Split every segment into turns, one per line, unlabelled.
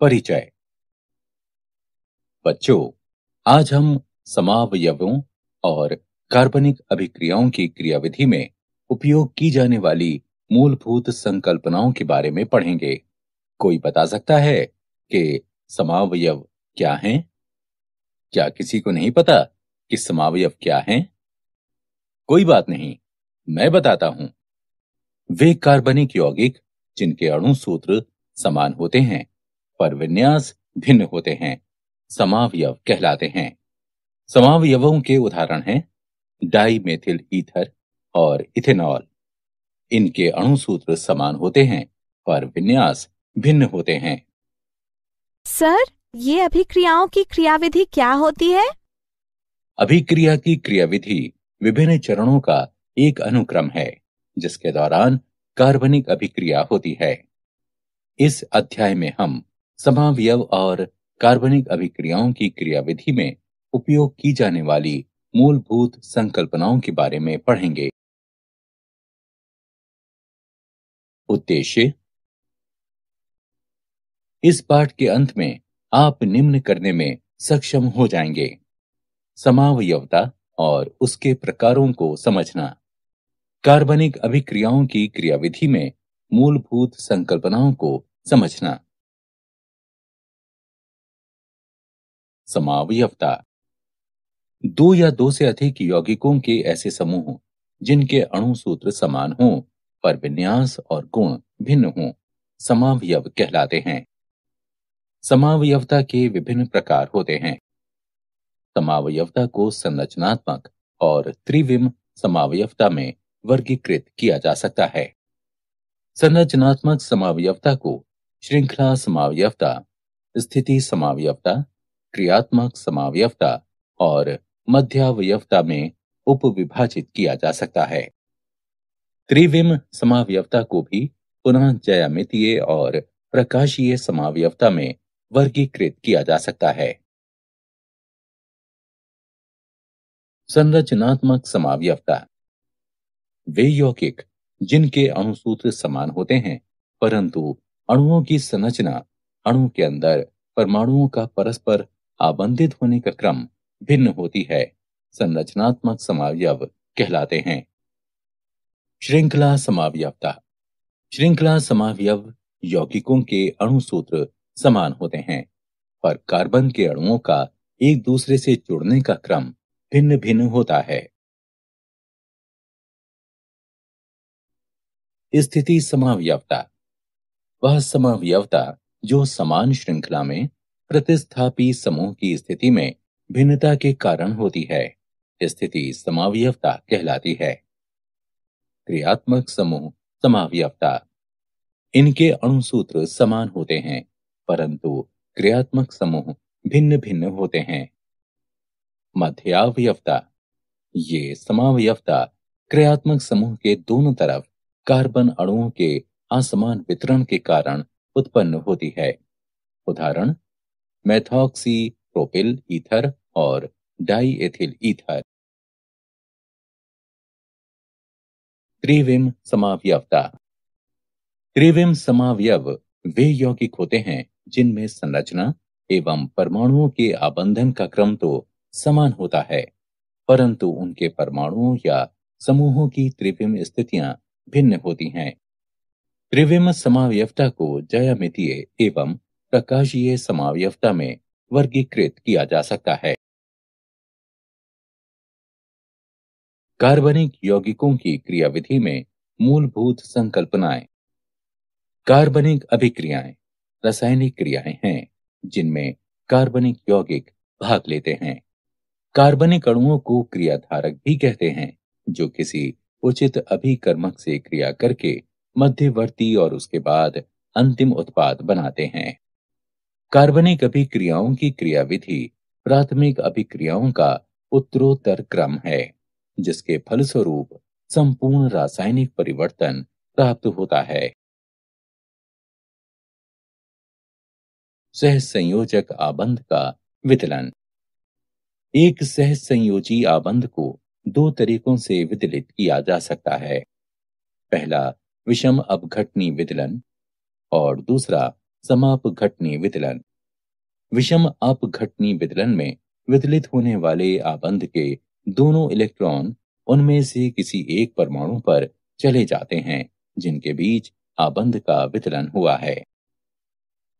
परिचय बच्चों आज हम समावयवों और कार्बनिक अभिक्रियाओं की क्रियाविधि में उपयोग की जाने वाली मूलभूत संकल्पनाओं के बारे में पढ़ेंगे कोई बता सकता है कि समावयव क्या हैं? क्या किसी को नहीं पता कि समावयव क्या हैं? कोई बात नहीं मैं बताता हूं वे कार्बनिक यौगिक जिनके अणु सूत्र समान होते हैं पर विन्यास भिन्न होते हैं समावयव कहलाते हैं समावयवों के उदाहरण हैं डाई मेथिल ईथर और इथेनॉल इनके अणुसूत्र समान होते हैं पर विन्यास भिन्न होते हैं सर ये अभिक्रियाओं की क्रियाविधि क्या होती है अभिक्रिया की क्रियाविधि विभिन्न चरणों का एक अनुक्रम है जिसके दौरान कार्बनिक अभिक्रिया होती है इस अध्याय में हम समावयव और कार्बनिक अभिक्रियाओं की क्रियाविधि में उपयोग की जाने वाली मूलभूत संकल्पनाओं के बारे में पढ़ेंगे
उद्देश्य इस
पाठ के अंत में आप निम्न करने में सक्षम हो जाएंगे समावयवता और उसके प्रकारों को समझना कार्बनिक अभिक्रियाओं की क्रियाविधि में मूलभूत संकल्पनाओं को समझना समावय दो या दो से अधिक यौगिकों के ऐसे समूह जिनके अणु सूत्र समान हों पर विन्यास और गुण भिन्न हों समावयव कहलाते हैं समावयवता के विभिन्न प्रकार होते हैं समावयवता को संरचनात्मक और त्रिविम समावयवता में वर्गीकृत किया जा सकता है संरचनात्मक समावयवता को श्रृंखला समावयवता स्थिति समावयवता क्रियात्मक समावयवता और मध्यावयवता में उपविभाजित किया जा सकता है त्रिविम समावयवता को भी पुनः जयामितीय और प्रकाशीय समावयवता में वर्गीकृत किया जा सकता है संरचनात्मक समावयवता वे यौगिक जिनके अणुसूत्र समान होते हैं परंतु अणुओं की संरचना अणु के अंदर परमाणुओं का परस्पर आबंधित होने का क्रम भिन्न होती है संरचनात्मक समावयव कहलाते हैं श्रृंखला समावयवता श्रृंखला समावयव यौगिकों के अणुसूत्र समान होते हैं पर कार्बन के अणुओं का एक दूसरे से जुड़ने का क्रम
भिन्न भिन्न होता है
स्थिति समावयवता वह समावयवता जो समान श्रृंखला में प्रतिस्थापी समूह की स्थिति में भिन्नता के कारण होती है स्थिति समावयवता कहलाती है क्रियात्मक समूह समावयवता इनके अणुसूत्र समान होते हैं परंतु क्रियात्मक समूह भिन्न भिन्न होते हैं मध्यावयवता ये समावयवता क्रियात्मक समूह के दोनों तरफ कार्बन अणुओं के असमान वितरण के कारण उत्पन्न होती है उदाहरण मेथॉक्सी प्रोपिल ईथर और डाईएथिल
ईथर त्रिविम
समावयवता त्रिविम समावयव वे यौगिक होते हैं जिनमें संरचना एवं परमाणुओं के आबंधन का क्रम तो समान होता है परंतु उनके परमाणुओं या समूहों की त्रिविम स्थितियां भिन्न होती हैं त्रिविम समावयवता को जयामितीय एवं प्रकाशीय समावयवता में वर्गीकृत किया जा सकता है कार्बनिक यौगिकों की क्रियाविधि में मूलभूत संकल्पनाएं कार्बनिक अभिक्रियाएं रासायनिक क्रियाएं हैं जिनमें कार्बनिक यौगिक भाग लेते हैं कार्बनिक अणुओं को क्रियाधारक भी कहते हैं जो किसी उचित अभिकर्मक से क्रिया करके मध्यवर्ती और उसके बाद अंतिम उत्पाद बनाते हैं कार्बनिक अभिक्रियाओं की क्रियाविधि प्राथमिक अभिक्रियाओं का उत्तरोत्तर क्रम है जिसके फलस्वरूप संपूर्ण रासायनिक परिवर्तन
प्राप्त होता है
सहसंयोजक आबंध का वितलन एक सहसंयोजी आबंध को दो तरीकों से विदलित किया जा सकता है पहला विषम अपघटनी विदलन और दूसरा समापघटनी वितलन विषम अपघटनी वितलन में वितलित होने वाले आबंध के दोनों इलेक्ट्रॉन उनमें से किसी एक परमाणु पर चले जाते हैं जिनके बीच आबंध का वितरण हुआ है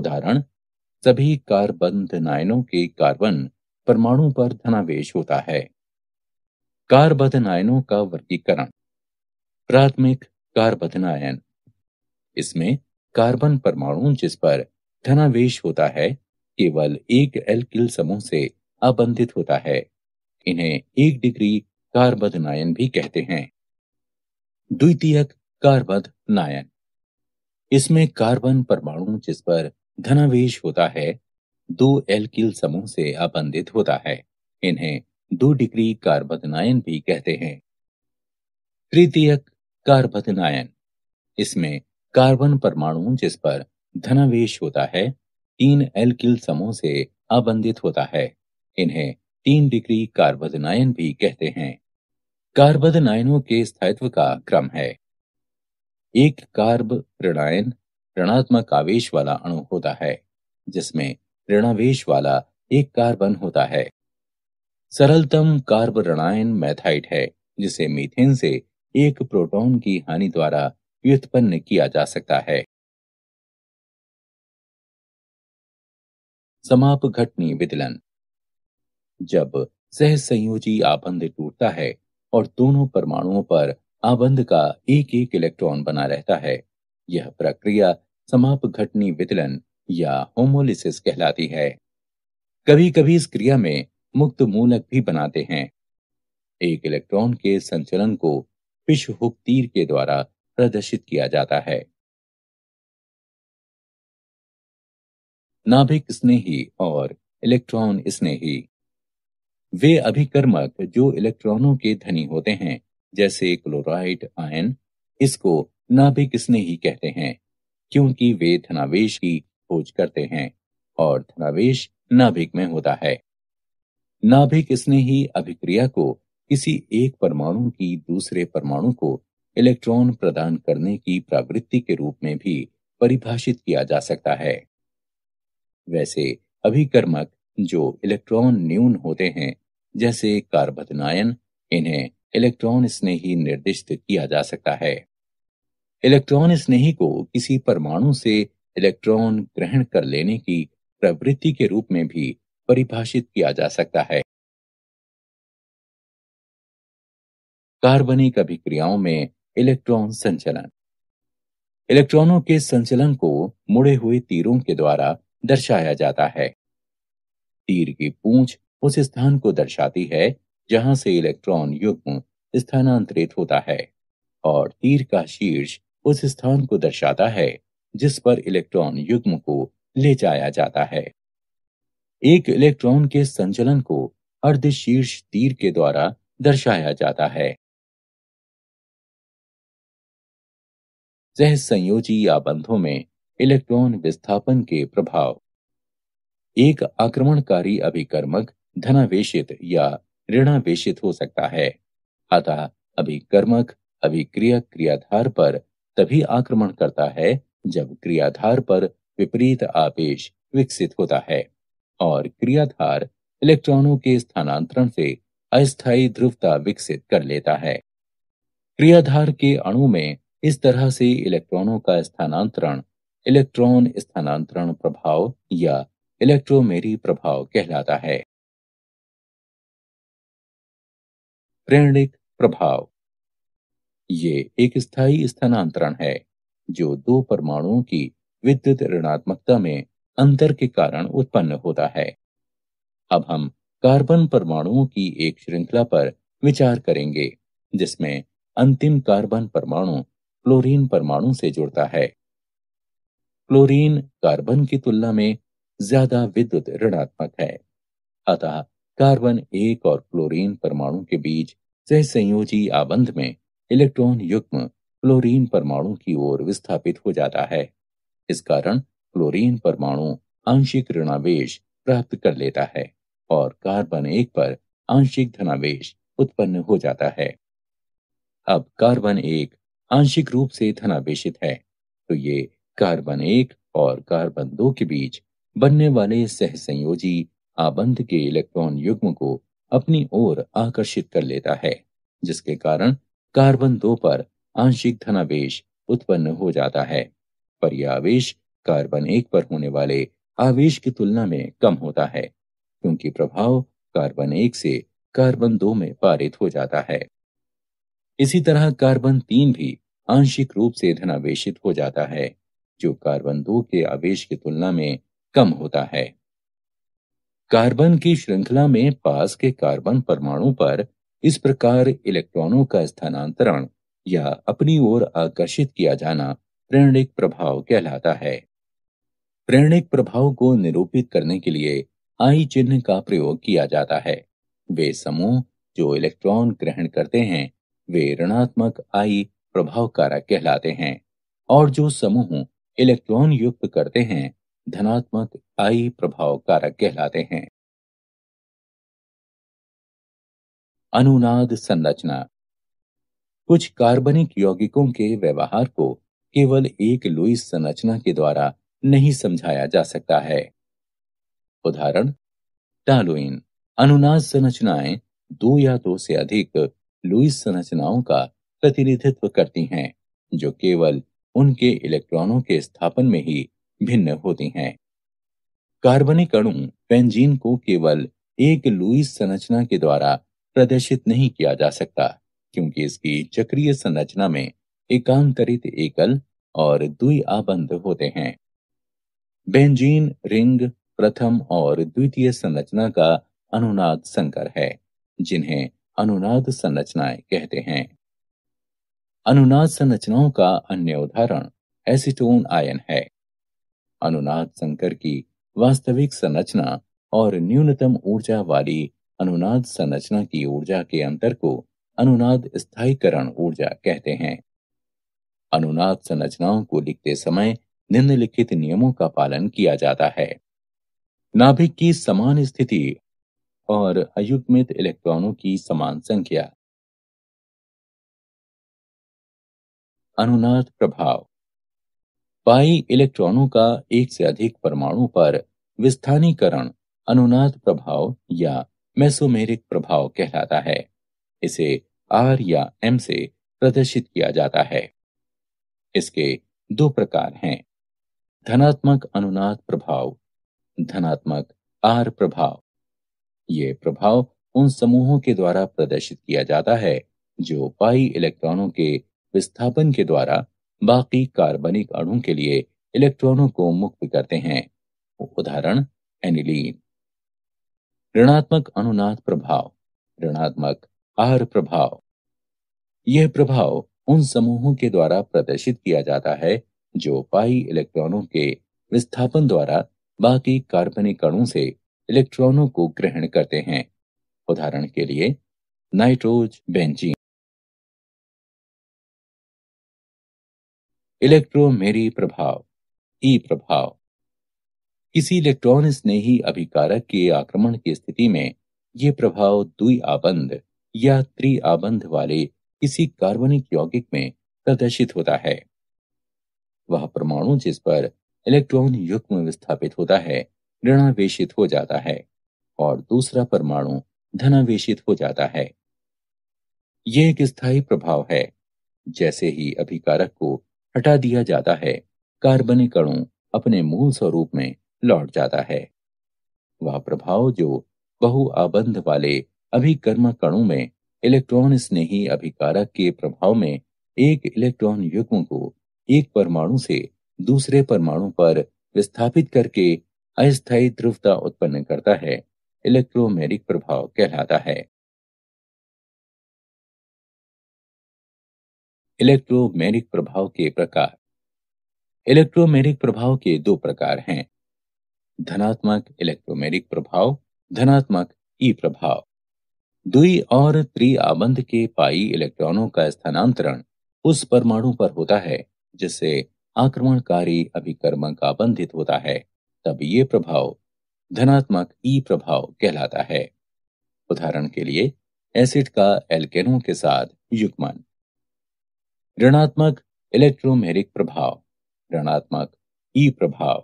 उदाहरण सभी कार्बंध नायनों के कार्बन परमाणु पर धनावेश होता है कार्बधनायनों का वर्गीकरण प्राथमिक कार्बधनायन इसमें कार्बन परमाणु जिस पर धनावेश होता है केवल एक एल्किल समूह से अबंधित होता है इन्हें एक डिग्री कार्बद नायन भी कहते हैं द्वितीयक नायन इसमें कार्बन परमाणु जिस पर धनावेश होता है दो एल्किल समूह से अबंधित होता है इन्हें दो डिग्री कार्बद नायन भी कहते हैं तृतीयक नायन इसमें कार्बन परमाणु जिस पर धनावेश होता है तीन एल्किल समूह से आबंधित होता है इन्हें तीन डिग्री कार्बदनायन भी कहते हैं कार्बदनायनों के स्थायित्व का क्रम है एक कार्ब ऋणायन ऋणात्मक आवेश वाला अणु होता है जिसमें ऋणावेश वाला एक कार्बन होता है सरलतम कार्ब ऋणायन मैथाइट है जिसे मीथेन से एक प्रोटॉन की हानि द्वारा व्युत्पन्न किया जा सकता है समाप घटनी विदलन जब सहसंयोजी आबंध टूटता है और दोनों परमाणुओं पर आबंध का एक एक इलेक्ट्रॉन बना रहता है यह प्रक्रिया समाप घटनी विदलन या होमोलिसिस कहलाती है कभी कभी इस क्रिया में मुक्त मूलक भी बनाते हैं एक इलेक्ट्रॉन के संचलन को पिशहुक तीर के द्वारा
प्रदर्शित किया जाता है
नाभिक स्नेही और इलेक्ट्रॉन स्नेही वे अभिकर्मक जो इलेक्ट्रॉनों के धनी होते हैं जैसे क्लोराइड आयन इसको नाभिक स्नेही कहते हैं क्योंकि वे धनावेश की खोज करते हैं और धनावेश नाभिक में होता है नाभिक स्नेही अभिक्रिया को किसी एक परमाणु की दूसरे परमाणु को इलेक्ट्रॉन प्रदान करने की प्रवृत्ति के रूप में भी परिभाषित किया जा सकता है वैसे अभिकर्मक जो इलेक्ट्रॉन न्यून होते हैं जैसे कार्बनायन इन्हें इलेक्ट्रॉन स्नेही निर्दिष्ट किया जा सकता है इलेक्ट्रॉन स्नेही को किसी परमाणु से इलेक्ट्रॉन ग्रहण कर लेने की प्रवृत्ति के रूप में भी परिभाषित किया जा सकता है कार्बनिक अभिक्रियाओं में इलेक्ट्रॉन संचलन इलेक्ट्रॉनों के संचलन को मुड़े हुए तीरों के द्वारा दर्शाया जाता है तीर की पूंछ उस स्थान को दर्शाती है जहां से इलेक्ट्रॉन युग्म स्थानांतरित होता है और तीर का शीर्ष उस स्थान को दर्शाता है जिस पर इलेक्ट्रॉन युग्म को ले जाया जाता है एक इलेक्ट्रॉन के संचलन को अर्ध शीर्ष तीर के
द्वारा दर्शाया जाता है
सह या आबंधों में इलेक्ट्रॉन विस्थापन के प्रभाव एक आक्रमणकारी अभिकर्मक धनावेशित या ऋणावेशित हो सकता है अतः अभिकर्मक अभिक्रिया क्रियाधार पर तभी आक्रमण करता है जब क्रियाधार पर विपरीत आवेश विकसित होता है और क्रियाधार इलेक्ट्रॉनों के स्थानांतरण से अस्थायी ध्रुवता विकसित कर लेता है क्रियाधार के अणु में इस तरह से इलेक्ट्रॉनों का स्थानांतरण इलेक्ट्रॉन स्थानांतरण प्रभाव या इलेक्ट्रोमेरी प्रभाव कहलाता है प्रेरणिक प्रभाव ये एक स्थायी स्थानांतरण है जो दो परमाणुओं की विद्युत ऋणात्मकता में अंतर के कारण उत्पन्न होता है अब हम कार्बन परमाणुओं की एक श्रृंखला पर विचार करेंगे जिसमें अंतिम कार्बन परमाणु क्लोरीन परमाणु से जुड़ता है क्लोरीन कार्बन की तुलना में ज्यादा विद्युत ऋणात्मक है अतः कार्बन एक और क्लोरीन परमाणु के बीच सहसंयोजी आबंध में इलेक्ट्रॉन युग्म क्लोरीन परमाणु की ओर विस्थापित हो जाता है इस कारण क्लोरीन परमाणु आंशिक ऋणावेश प्राप्त कर लेता है और कार्बन एक पर आंशिक धनावेश उत्पन्न हो जाता है अब कार्बन एक आंशिक रूप से धनावेशित है तो ये कार्बन एक और कार्बन दो के बीच बनने वाले सहसंयोजी आबंध के इलेक्ट्रॉन युग्म को अपनी ओर आकर्षित कर लेता है जिसके कारण कार्बन दो पर आंशिक धनावेश उत्पन्न हो जाता है पर यह आवेश कार्बन एक पर होने वाले आवेश की तुलना में कम होता है क्योंकि प्रभाव कार्बन एक से कार्बन दो में पारित हो जाता है इसी तरह कार्बन तीन भी आंशिक रूप से आवेशित हो जाता है जो कार्बन दो के आवेश की तुलना में कम होता है कार्बन की श्रृंखला में पास के कार्बन परमाणु पर इस प्रकार इलेक्ट्रॉनों का स्थानांतरण या अपनी ओर आकर्षित किया जाना प्रेरणिक प्रभाव कहलाता है प्रेरणिक प्रभाव को निरूपित करने के लिए आई चिन्ह का प्रयोग किया जाता है वे समूह जो इलेक्ट्रॉन ग्रहण करते हैं वे ऋणात्मक आई प्रभाव कारक कहलाते हैं और जो समूह इलेक्ट्रॉन युक्त करते हैं धनात्मक
आई प्रभाव कारक कहलाते हैं
अनुनाद संरचना कुछ कार्बनिक यौगिकों के व्यवहार को केवल एक लुईस संरचना के द्वारा नहीं समझाया जा सकता है उदाहरण टालुइन अनुनाद संरचनाएं दो या दो से अधिक लुईस संरचनाओं का प्रतिनिधित्व करती हैं जो केवल उनके इलेक्ट्रॉनों के स्थापन में ही भिन्न होती हैं कार्बनिक अणु पेंजीन को केवल एक लुईस संरचना के द्वारा प्रदर्शित नहीं किया जा सकता क्योंकि इसकी चक्रीय संरचना में एकांतरित एकल और दुई आबंध होते हैं बेंजीन रिंग प्रथम और द्वितीय संरचना का अनुनाद संकर है जिन्हें अनुनाद संरचनाएं कहते हैं अनुनाद संरचनाओं का अन्य उदाहरण एसिटोन आयन है अनुनाद संकर की वास्तविक संरचना और न्यूनतम ऊर्जा वाली अनुनाद संरचना की ऊर्जा के अंतर को अनुनाद स्थायीकरण ऊर्जा कहते हैं अनुनाद संरचनाओं को लिखते समय निम्नलिखित नियमों का पालन किया जाता है नाभिक की समान स्थिति और अयुग्मित इलेक्ट्रॉनों की
समान संख्या अनुनाद
प्रभाव पाई इलेक्ट्रॉनों का एक से अधिक परमाणु पर विस्थानीकरण अनुनाद प्रभाव या मेसोमेरिक प्रभाव कहलाता है इसे आर या एम से प्रदर्शित किया जाता है इसके दो प्रकार हैं धनात्मक अनुनाद प्रभाव धनात्मक आर प्रभाव ये प्रभाव उन समूहों के द्वारा प्रदर्शित किया जाता है जो पाई इलेक्ट्रॉनों के विस्थापन के द्वारा बाकी कार्बनिक अणु के लिए इलेक्ट्रॉनों को मुक्त करते हैं उदाहरण एनिलीन ऋणात्मक अनुनाद प्रभाव ऋणात्मक आर प्रभाव यह प्रभाव उन समूहों के द्वारा प्रदर्शित किया जाता है जो पाई इलेक्ट्रॉनों के विस्थापन द्वारा बाकी कार्बनिक अणु से इलेक्ट्रॉनों को ग्रहण करते हैं उदाहरण के लिए
नाइट्रोज बेंजीन
इलेक्ट्रोमेरी प्रभाव ई प्रभाव किसी इलेक्ट्रॉन स्नेही अभिकारक के आक्रमण की स्थिति में ये प्रभाव द्वि आबंध या त्रि आबंध वाले किसी कार्बनिक यौगिक में प्रदर्शित होता है वह परमाणु जिस पर इलेक्ट्रॉन युग्म विस्थापित होता है ऋणावेशित हो जाता है और दूसरा परमाणु धनावेशित हो जाता है यह एक स्थायी प्रभाव है जैसे ही अभिकारक को हटा दिया जाता है कार्बनिक अणु अपने मूल स्वरूप में लौट जाता है वह प्रभाव जो बहुआबंध वाले अभिकर्म कणों में इलेक्ट्रॉन स्नेही अभिकारक के प्रभाव में एक इलेक्ट्रॉन युग्म को एक परमाणु से दूसरे परमाणु पर विस्थापित करके अस्थायी ध्रुवता उत्पन्न करता है इलेक्ट्रोमेरिक प्रभाव कहलाता है
इलेक्ट्रोमेरिक प्रभाव के
प्रकार इलेक्ट्रोमेरिक प्रभाव के दो प्रकार हैं धनात्मक इलेक्ट्रोमेरिक प्रभाव धनात्मक ई प्रभाव दुई और आबंध के पाई इलेक्ट्रॉनों का स्थानांतरण उस परमाणु पर होता है जिससे आक्रमणकारी अभिकर्मक आबंधित होता है तब ये प्रभाव धनात्मक ई प्रभाव कहलाता है उदाहरण के लिए एसिड का एल्केनों के साथ युग्मन ऋणात्मक इलेक्ट्रोमेरिक प्रभाव ऋणात्मक ई प्रभाव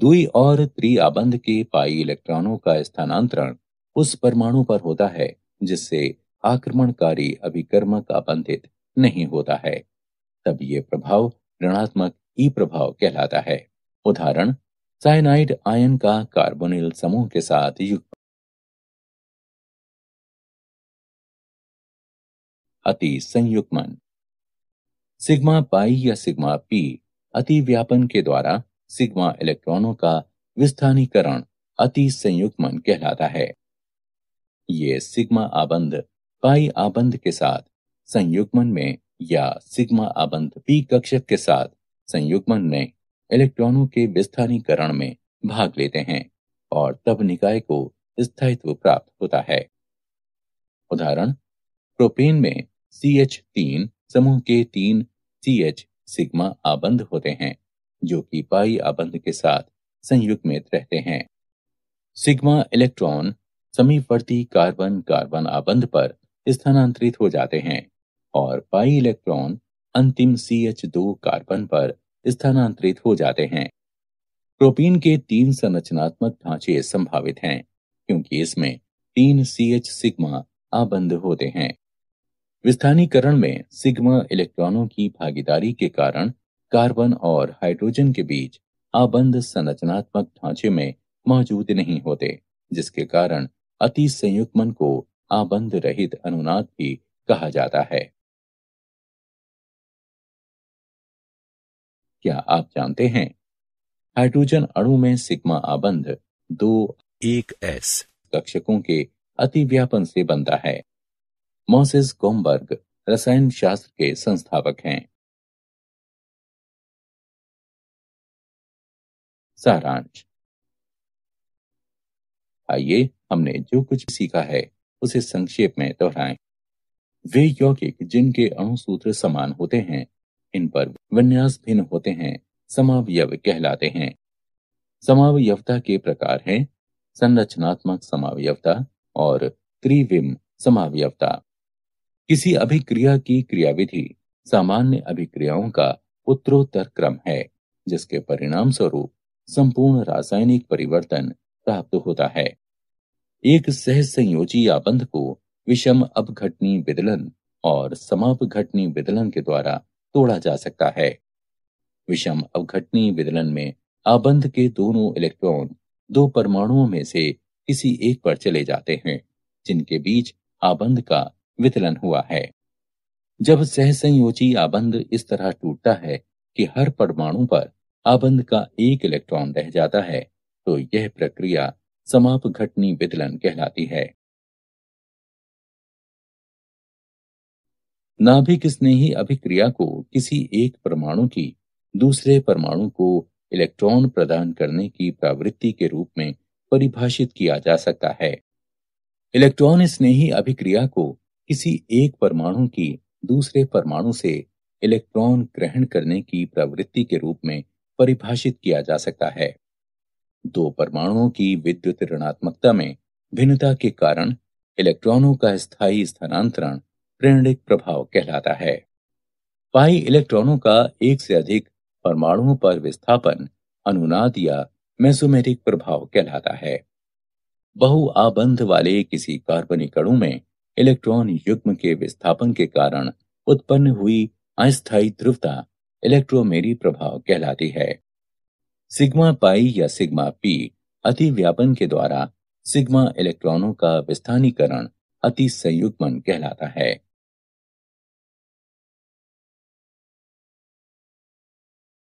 दुई और त्रि आबंध के पाई इलेक्ट्रॉनों का स्थानांतरण उस परमाणु पर होता है जिससे आक्रमणकारी अभिकर्मक आबंधित नहीं होता है तब ये प्रभाव ऋणात्मक ई प्रभाव कहलाता है उदाहरण साइनाइड
आयन का कार्बोनिल समूह के साथ युक्त
अति संयुक्मन सिग्मा पाई या सिग्मा पी अति व्यापन के द्वारा सिग्मा इलेक्ट्रॉनों का विस्थानीकरण अति संयुग्मन कहलाता है ये सिग्मा आबंध पाई आबंध के साथ संयुग्मन में या सिग्मा आबंध पी कक्षक के साथ संयुग्मन में इलेक्ट्रॉनों के विस्थानीकरण में भाग लेते हैं और तब निकाय को स्थायित्व प्राप्त होता है उदाहरण प्रोपेन में सी एच तीन समूह के तीन सी एच सिग्मा आबंध होते हैं जो कि पाई आबंध के साथ संयुग्मित रहते हैं सिग्मा इलेक्ट्रॉन समीपवर्ती कार्बन कार्बन आबंध पर स्थानांतरित हो जाते हैं और पाई इलेक्ट्रॉन अंतिम सी एच दो कार्बन पर स्थानांतरित हो जाते हैं प्रोपीन के तीन संरचनात्मक ढांचे संभावित हैं क्योंकि इसमें तीन सी एच सिग्मा आबंध होते हैं विस्थानीकरण में सिग्मा इलेक्ट्रॉनों की भागीदारी के कारण कार्बन और हाइड्रोजन के बीच आबंध संरचनात्मक ढांचे में मौजूद नहीं होते जिसके कारण अति संयुक्मन को आबंध
रहित अनुनाद भी कहा जाता है
क्या आप जानते हैं हाइड्रोजन अणु में सिग्मा आबंध दो एक एस कक्षकों के अतिव्यापन से बनता है मोसेस गोमबर्ग रसायन शास्त्र के संस्थापक हैं
सारांश
आइए हमने जो कुछ सीखा है उसे संक्षेप में दोहराएं। वे यौगिक जिनके अणुसूत्र समान होते हैं इन पर विन्यास भिन्न होते हैं समावयव कहलाते हैं समावयवता के प्रकार हैं संरचनात्मक समावयवता और त्रिविम समावयवता किसी अभिक्रिया की क्रियाविधि सामान्य अभिक्रियाओं का उत्तरोत्तर क्रम है जिसके परिणाम स्वरूप संपूर्ण रासायनिक परिवर्तन प्राप्त होता है एक सहसंयोजी आबंध को विषम अपघटनी विदलन और समाप घटनी विदलन के द्वारा तोड़ा जा सकता है विषम अवघटनी विदलन में आबंध के दोनों इलेक्ट्रॉन दो परमाणुओं में से किसी एक पर चले जाते हैं जिनके बीच आबंध का वितलन हुआ है जब सहसंयोजी आबंध इस तरह टूटता है कि हर परमाणु पर आबंध का एक इलेक्ट्रॉन रह जाता है तो यह प्रक्रिया समाप घटनी वितरण कहलाती है नाभिक स्नेही अभिक्रिया को किसी एक परमाणु की दूसरे परमाणु को इलेक्ट्रॉन प्रदान करने की प्रवृत्ति के रूप में परिभाषित किया जा सकता है इलेक्ट्रॉन स्नेही अभिक्रिया को किसी एक परमाणु की दूसरे परमाणु से इलेक्ट्रॉन ग्रहण करने की प्रवृत्ति के रूप में परिभाषित किया जा सकता है दो परमाणुओं की विद्युत ऋणात्मकता में भिन्नता के कारण इलेक्ट्रॉनों का स्थायी स्थानांतरण प्रेरणिक प्रभाव कहलाता है पाई इलेक्ट्रॉनों का एक से अधिक परमाणुओं पर विस्थापन अनुनाद या मेसोमेरिक प्रभाव कहलाता है बहुआबंध वाले किसी कार्बनिक अणु में इलेक्ट्रॉन युग्म के विस्थापन के कारण उत्पन्न हुई अस्थायी ध्रुवता इलेक्ट्रोमेरी प्रभाव कहलाती है सिग्मा पाई या सिग्मा पी अतिव्यापन के द्वारा सिग्मा इलेक्ट्रॉनों का विस्थानीकरण अति
संयुग्मन कहलाता है